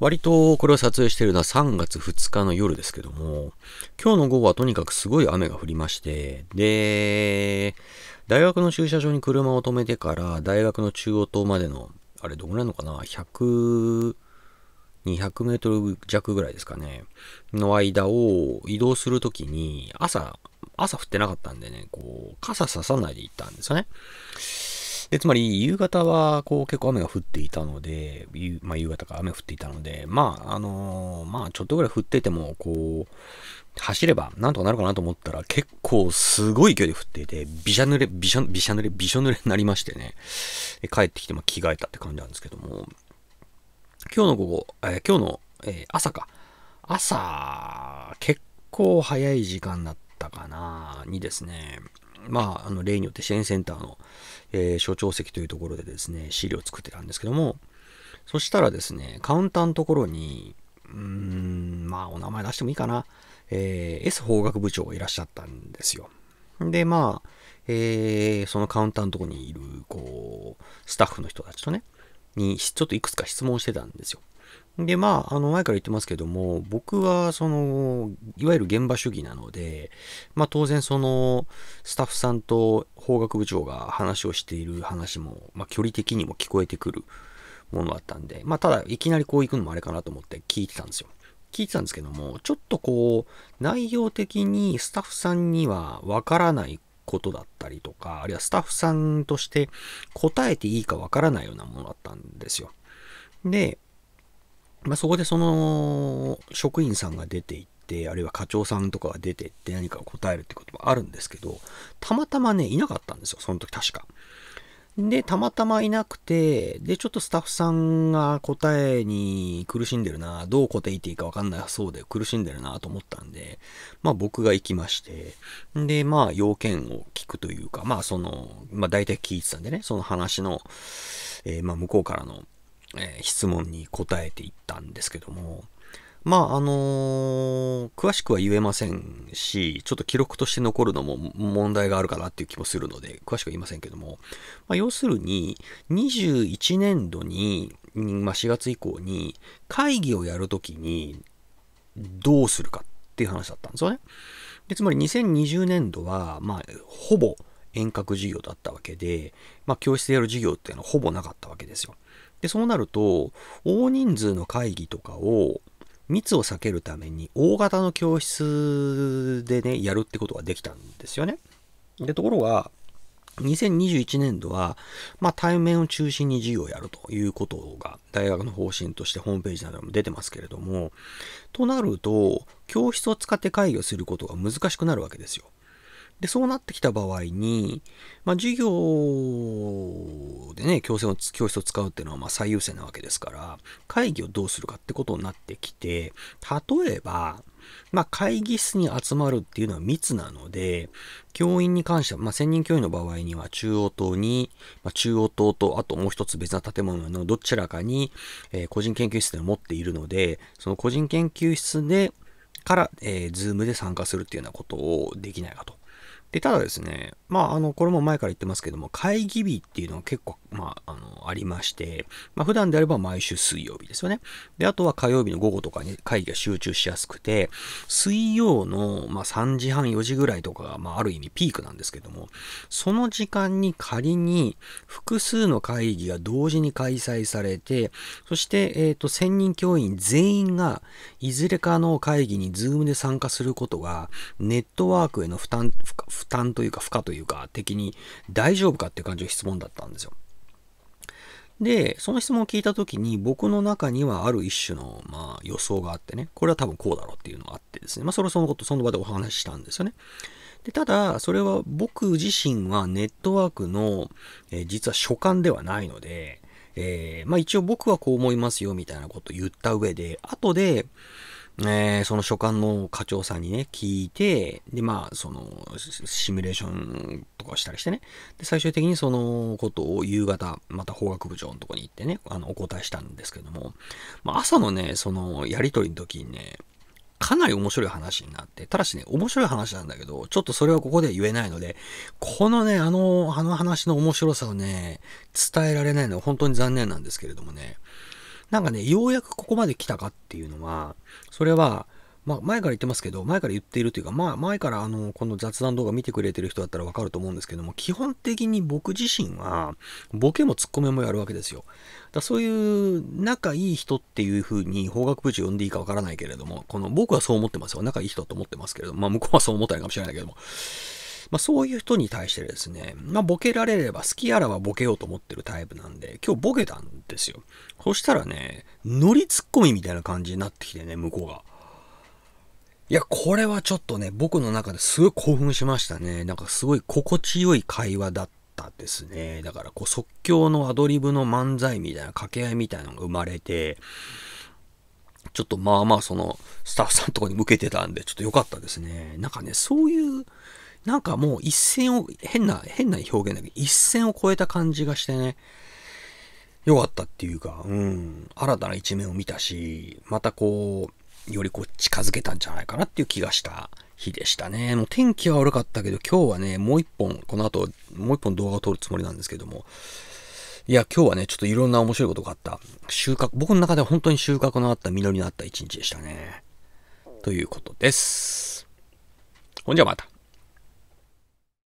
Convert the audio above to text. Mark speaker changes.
Speaker 1: 割とこれを撮影しているのは3月2日の夜ですけども、今日の午後はとにかくすごい雨が降りまして、で、大学の駐車場に車を止めてから、大学の中央島までの、あれどこなのかな、100、200メートル弱ぐらいですかね、の間を移動するときに、朝、朝降ってなかったんでね、こう、傘ささないで行ったんですよね。で、つまり夕方はこう結構雨が降っていたので、夕まあ、夕方から雨が降っていたので、まあ、あのー、まあ、ちょっとぐらい降ってても、こう、走ればなんとかなるかなと思ったら結構すごい勢いで降っていて、びしゃ濡れ、びしゃ、びしゃ濡れ、びしょ濡れになりましてね、帰ってきてま着替えたって感じなんですけども、今日の午後、えー、今日の、えー、朝か、朝、結構早い時間だったかな、にですね、まあ、あの例によって支援センターの、えー、所長席というところでですね、資料を作ってたんですけども、そしたらですね、カウンターのところに、うーん、まあ、お名前出してもいいかな、えー、S 法学部長がいらっしゃったんですよ。で、まあ、えー、そのカウンターのところにいる、こう、スタッフの人たちとね、に、ちょっといくつか質問してたんですよ。で、まあ、あの、前から言ってますけども、僕は、その、いわゆる現場主義なので、まあ、当然、その、スタッフさんと法学部長が話をしている話も、まあ、距離的にも聞こえてくるものだったんで、まあ、ただ、いきなりこう行くのもあれかなと思って聞いてたんですよ。聞いてたんですけども、ちょっとこう、内容的にスタッフさんにはわからないことだったりとか、あるいはスタッフさんとして答えていいかわからないようなものだったんですよ。で、まあ、そこでその職員さんが出ていって、あるいは課長さんとかが出ていって何か答えるってこともあるんですけど、たまたまね、いなかったんですよ、その時確か。で、たまたまいなくて、で、ちょっとスタッフさんが答えに苦しんでるな、どう答えていいかわかんないそうで苦しんでるなと思ったんで、まあ僕が行きまして、で、まあ要件を聞くというか、まあその、まあ大体聞いてたんでね、その話の、えー、まあ向こうからのえ質問に答えていったんですけども、まあ、あのー、詳しくは言えませんし、ちょっと記録として残るのも問題があるかなっていう気もするので、詳しくは言いませんけども、まあ、要するに、21年度に、まあ、4月以降に、会議をやるときに、どうするかっていう話だったんですよね。でつまり2020年度は、まあ、ほぼ遠隔授業だったわけで、まあ、教室でやる授業っていうのはほぼなかったわけですよ。で、そうなると、大人数の会議とかを、密を避けるために大型の教室でね、やるってことができたんですよね。で、ところが、2021年度は、まあ、対面を中心に授業をやるということが、大学の方針としてホームページなどにも出てますけれども、となると、教室を使って会議をすることが難しくなるわけですよ。で、そうなってきた場合に、まあ、授業でね、教室を教室を使うっていうのはま最優先なわけですから、会議をどうするかってことになってきて、例えば、まあ、会議室に集まるっていうのは密なので、教員に関しては、まあ、専任教員の場合には中央棟に、まあ、中央棟と、あともう一つ別な建物のどちらかに、えー、個人研究室で持っているので、その個人研究室で、から、えー、ズームで参加するっていうようなことをできないかと。で、ただですね、まあ、あの、これも前から言ってますけども、会議日っていうのは結構、まあ、あの、ありまして、まあ、普段であれば毎週水曜日ですよね。で、あとは火曜日の午後とかに会議が集中しやすくて、水曜の、まあ、3時半、4時ぐらいとかが、まあ、ある意味ピークなんですけども、その時間に仮に複数の会議が同時に開催されて、そして、えっ、ー、と、専任教員全員が、いずれかの会議にズームで参加することが、ネットワークへの負担、負負担というか負荷というか的に大丈夫かっていう感じの質問だったんですよ。で、その質問を聞いた時に僕の中にはある一種の、まあ、予想があってね、これは多分こうだろうっていうのがあってですね、まあそれそのこと、その場でお話ししたんですよね。でただ、それは僕自身はネットワークの、えー、実は所感ではないので、えー、まあ一応僕はこう思いますよみたいなことを言った上で、後で、えー、その所管の課長さんにね、聞いて、で、まあ、その、シミュレーションとかしたりしてね、で、最終的にそのことを夕方、また法学部長のとこに行ってね、あの、お答えしたんですけども、まあ、朝のね、その、やりとりの時にね、かなり面白い話になって、ただしね、面白い話なんだけど、ちょっとそれはここで言えないので、このね、あの、あの話の面白さをね、伝えられないのは本当に残念なんですけれどもね、なんかね、ようやくここまで来たかっていうのは、それは、まあ、前から言ってますけど、前から言っているというか、まあ、前からあの、この雑談動画見てくれてる人だったらわかると思うんですけども、基本的に僕自身は、ボケもツッコミもやるわけですよ。だそういう仲いい人っていう風に法学部長呼んでいいかわからないけれども、この僕はそう思ってますよ。仲いい人と思ってますけれども、まあ、向こうはそう思ったないかもしれないけども。まあ、そういう人に対してですね、まあ、ボケられれば、好きあらばボケようと思ってるタイプなんで、今日ボケたんですよ。そしたらね、ノリツッコミみたいな感じになってきてね、向こうが。いや、これはちょっとね、僕の中ですごい興奮しましたね。なんかすごい心地よい会話だったですね。だからこう即興のアドリブの漫才みたいな掛け合いみたいなのが生まれて、ちょっとまあまあそのスタッフさんとかに向けてたんで、ちょっと良かったですね。なんかね、そういう、なんかもう一線を、変な、変な表現だけど、一線を越えた感じがしてね、良かったっていうか、うん、新たな一面を見たし、またこう、よりこう近づけたんじゃないかなっていう気がした日でしたね。もう天気は悪かったけど、今日はね、もう一本、この後、もう一本動画を撮るつもりなんですけども、いや、今日はね、ちょっといろんな面白いことがあった。収穫、僕の中では本当に収穫のあった、実りのあった一日でしたね。ということです。ほんじゃまた。